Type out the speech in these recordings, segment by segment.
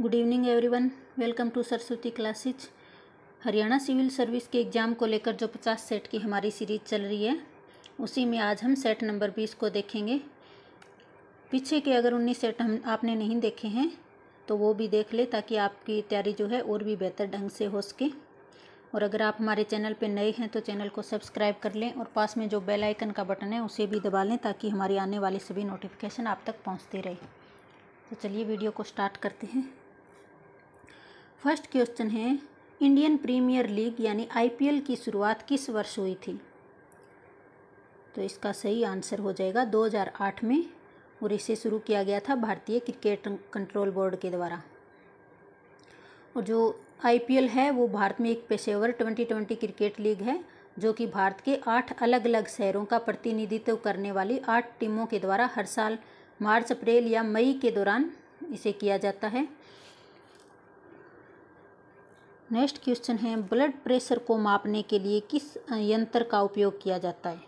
good evening everyone welcome to Saraswati classes Haryana civil service के exam को लेकर जो पचास सेट की हमारी सीरीज चल रही है उसी में आज हम सेट नंबर बीस को देखेंगे पीछे के अगर उन्नीस सेट हम आपने नहीं देखे हैं तो वो भी देख ले ताकि आपकी तैयारी जो है और भी बेहतर ढंग से हो सके और अगर आप हमारे चैनल पर नए हैं तो चैनल को सब्सक्राइब कर लें और पास में जो बेल आइकन का बटन है उसे भी दबा लें ताकि हमारी आने वाली सभी नोटिफिकेशन आप तक पहुँचती रहे तो चलिए वीडियो को स्टार्ट करते हैं फर्स्ट क्वेश्चन है इंडियन प्रीमियर लीग यानी आईपीएल की शुरुआत किस वर्ष हुई थी तो इसका सही आंसर हो जाएगा 2008 में और इसे शुरू किया गया था भारतीय क्रिकेट कंट्रोल बोर्ड के द्वारा और जो आईपीएल है वो भारत में एक पेशेवर ट्वेंटी ट्वेंटी क्रिकेट लीग है जो कि भारत के आठ अलग अलग शहरों का प्रतिनिधित्व करने वाली आठ टीमों के द्वारा हर साल मार्च अप्रैल या मई के दौरान इसे किया जाता है नेक्स्ट क्वेश्चन है ब्लड प्रेशर को मापने के लिए किस यंत्र का उपयोग किया जाता है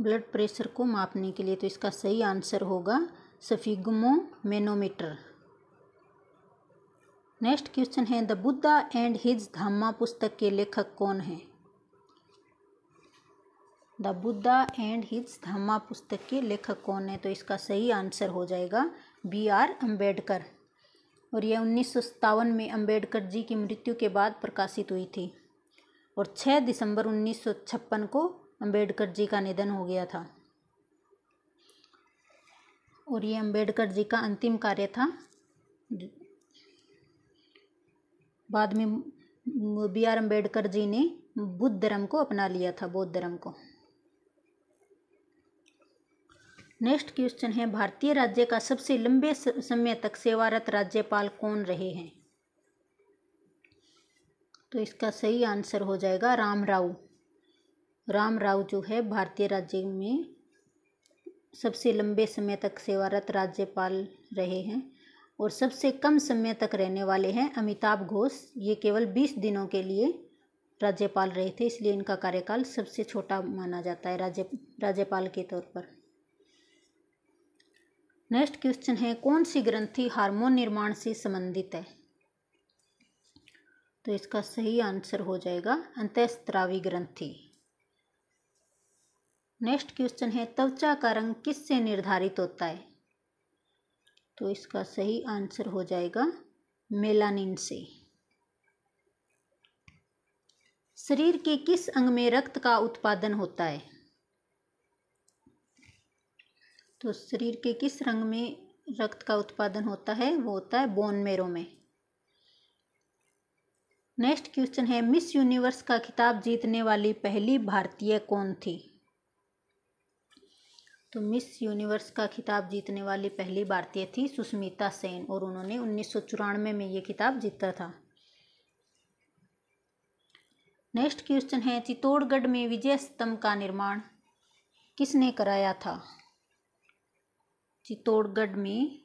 ब्लड प्रेशर को मापने के लिए तो इसका सही आंसर होगा सफिगमो मेनोमीटर नेक्स्ट क्वेश्चन है the Buddha and his Dhamma पुस्तक के लेखक कौन हैं the Buddha and his Dhamma पुस्तक के लेखक कौन है तो इसका सही आंसर हो जाएगा बी आर अम्बेडकर और यह उन्नीस में अंबेडकर जी की मृत्यु के बाद प्रकाशित हुई थी और 6 दिसंबर छप्पन को अंबेडकर जी का निधन हो गया था और ये अंबेडकर जी का अंतिम कार्य था बाद में बी आर अम्बेडकर जी ने बुद्ध धर्म को अपना लिया था बौद्ध धर्म को नेक्स्ट क्वेश्चन है भारतीय राज्य का सबसे लंबे समय तक सेवारत राज्यपाल कौन रहे हैं तो इसका सही आंसर हो जाएगा राम राव राम राव जो है भारतीय राज्य में सबसे लंबे समय तक सेवारत राज्यपाल रहे हैं और सबसे कम समय तक रहने वाले हैं अमिताभ घोष ये केवल बीस दिनों के लिए राज्यपाल रहे थे इसलिए इनका कार्यकाल सबसे छोटा माना जाता है राज्य राज्यपाल के तौर पर नेक्स्ट क्वेश्चन है कौन सी ग्रंथि हार्मोन निर्माण से संबंधित है तो इसका सही आंसर हो जाएगा अंतस्त्रावी ग्रंथि नेक्स्ट क्वेश्चन है त्वचा का रंग किस से निर्धारित होता है तो इसका सही आंसर हो जाएगा मेलानिन से शरीर के किस अंग में रक्त का उत्पादन होता है तो शरीर के किस रंग में रक्त का उत्पादन होता है वो होता है बोन मेरो में नेक्स्ट क्वेश्चन है मिस यूनिवर्स का खिताब जीतने वाली पहली भारतीय कौन थी तो मिस यूनिवर्स का खिताब जीतने वाली पहली भारतीय थी सुष्मिता सेन और उन्होंने उन्नीस सौ चौरानवे में ये खिताब जीता था नेक्स्ट क्वेश्चन है चित्तौड़गढ़ में विजय स्तंभ का निर्माण किसने कराया था चित्तौड़गढ़ में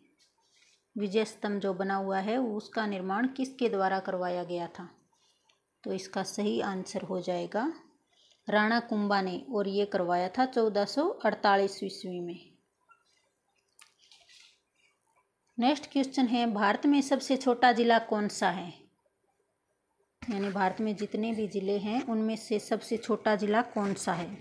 विजय स्तंभ जो बना हुआ है उसका निर्माण किसके द्वारा करवाया गया था तो इसका सही आंसर हो जाएगा राणा कुंभा ने और ये करवाया था चौदह सौ अड़तालीस ईस्वी में नेक्स्ट क्वेश्चन है भारत में सबसे छोटा ज़िला कौन सा है यानी भारत में जितने भी ज़िले हैं उनमें से सबसे छोटा ज़िला कौन सा है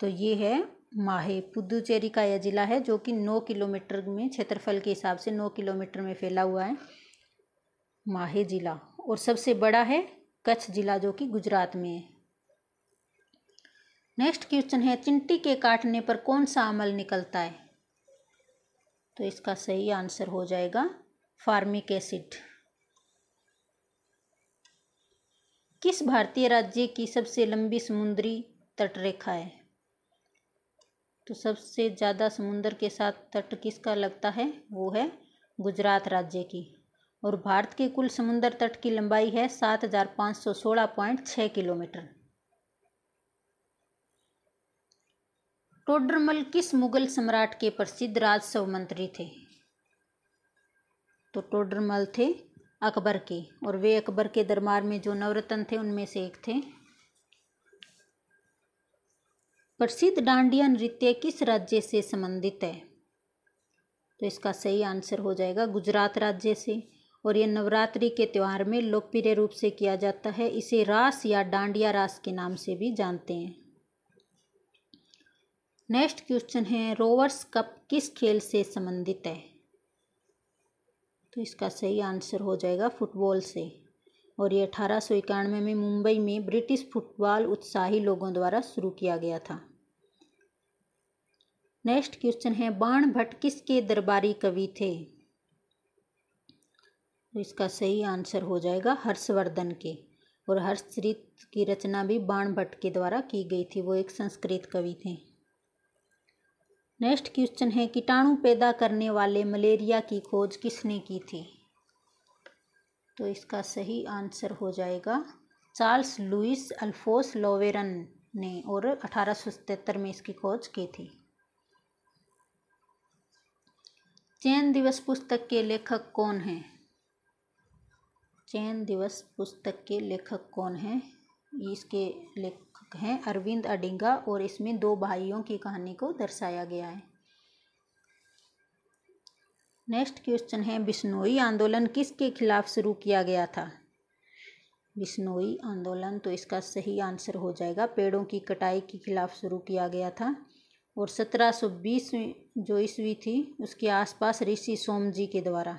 तो ये है माहे पुदुचेरी का यह ज़िला है जो कि नौ किलोमीटर में क्षेत्रफल के हिसाब से नौ किलोमीटर में फैला हुआ है माहे ज़िला और सबसे बड़ा है कच्छ ज़िला जो कि गुजरात में है नेक्स्ट क्वेश्चन है चिंटी के काटने पर कौन सा अमल निकलता है तो इसका सही आंसर हो जाएगा फार्मिक एसिड किस भारतीय राज्य की सबसे लंबी समुद्री तटरेखा है तो सबसे ज़्यादा समुंदर के साथ तट किसका लगता है वो है गुजरात राज्य की और भारत के कुल समुंदर तट की लंबाई है सात हज़ार पाँच सौ सोलह पॉइंट छः किलोमीटर टोडरमल किस मुगल सम्राट के प्रसिद्ध राजस्व मंत्री थे तो टोडरमल थे अकबर के और वे अकबर के दरबार में जो नवरत्न थे उनमें से एक थे प्रसिद्ध डांडिया नृत्य किस राज्य से संबंधित है तो इसका सही आंसर हो जाएगा गुजरात राज्य से और यह नवरात्रि के त्यौहार में लोकप्रिय रूप से किया जाता है इसे रास या डांडिया रास के नाम से भी जानते हैं नेक्स्ट क्वेश्चन है रोवर्स कप किस खेल से संबंधित है तो इसका सही आंसर हो जाएगा फुटबॉल से और ये अठारह सौ इक्यानवे में मुंबई में ब्रिटिश फुटबॉल उत्साही लोगों द्वारा शुरू किया गया था नेक्स्ट क्वेश्चन है बाण भट्ट किसके दरबारी कवि थे तो इसका सही आंसर हो जाएगा हर्षवर्धन के और हर्षचरित की रचना भी बाण भट्ट के द्वारा की गई थी वो एक संस्कृत कवि थे नेक्स्ट क्वेश्चन है कीटाणु पैदा करने वाले मलेरिया की खोज किसने की थी तो इसका सही आंसर हो जाएगा चार्ल्स लुइस अल्फोस लोवेरन ने और अठारह में इसकी खोज की थी चैन दिवस पुस्तक के लेखक कौन हैं चैन दिवस पुस्तक के लेखक कौन हैं इसके लेखक हैं अरविंद अडिंगा और इसमें दो भाइयों की कहानी को दर्शाया गया है नेक्स्ट क्वेश्चन है बिश्नोई आंदोलन किसके खिलाफ शुरू किया गया था बिश्नोई आंदोलन तो इसका सही आंसर हो जाएगा पेड़ों की कटाई के खिलाफ शुरू किया गया था और 1720 जो ईस्वी थी उसके आसपास ऋषि सोम जी के द्वारा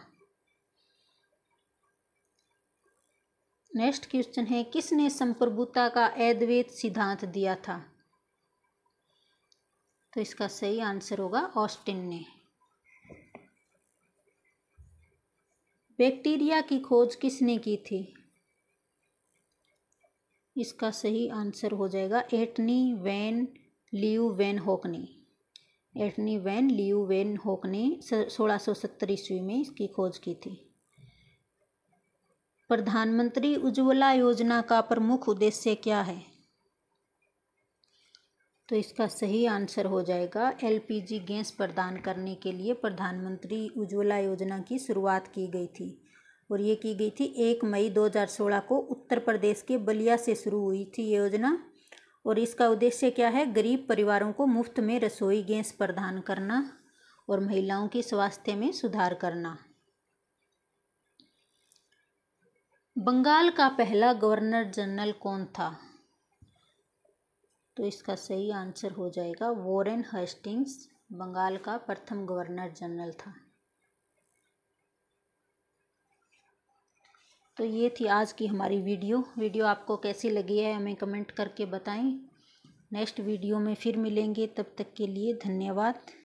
नेक्स्ट क्वेश्चन है किसने संप्रभुता का अद्वैत सिद्धांत दिया था तो इसका सही आंसर होगा ऑस्टिन ने बैक्टीरिया की खोज किसने की थी इसका सही आंसर हो जाएगा एटनी वैन लियू वैन होक ने एटनी वैन लियू वैन होक ने सोलह सौ सत्तर ईस्वी में इसकी खोज की थी प्रधानमंत्री उज्ज्वला योजना का प्रमुख उद्देश्य क्या है तो इसका सही आंसर हो जाएगा एलपीजी गैस प्रदान करने के लिए प्रधानमंत्री उज्ज्वला योजना की शुरुआत की गई थी और ये की गई थी एक मई 2016 को उत्तर प्रदेश के बलिया से शुरू हुई थी ये योजना और इसका उद्देश्य क्या है गरीब परिवारों को मुफ्त में रसोई गैस प्रदान करना और महिलाओं के स्वास्थ्य में सुधार करना बंगाल का पहला गवर्नर जनरल कौन था तो इसका सही आंसर हो जाएगा वॉरेन हस्टिंग्स बंगाल का प्रथम गवर्नर जनरल था तो ये थी आज की हमारी वीडियो वीडियो आपको कैसी लगी है हमें कमेंट करके बताएं नेक्स्ट वीडियो में फिर मिलेंगे तब तक के लिए धन्यवाद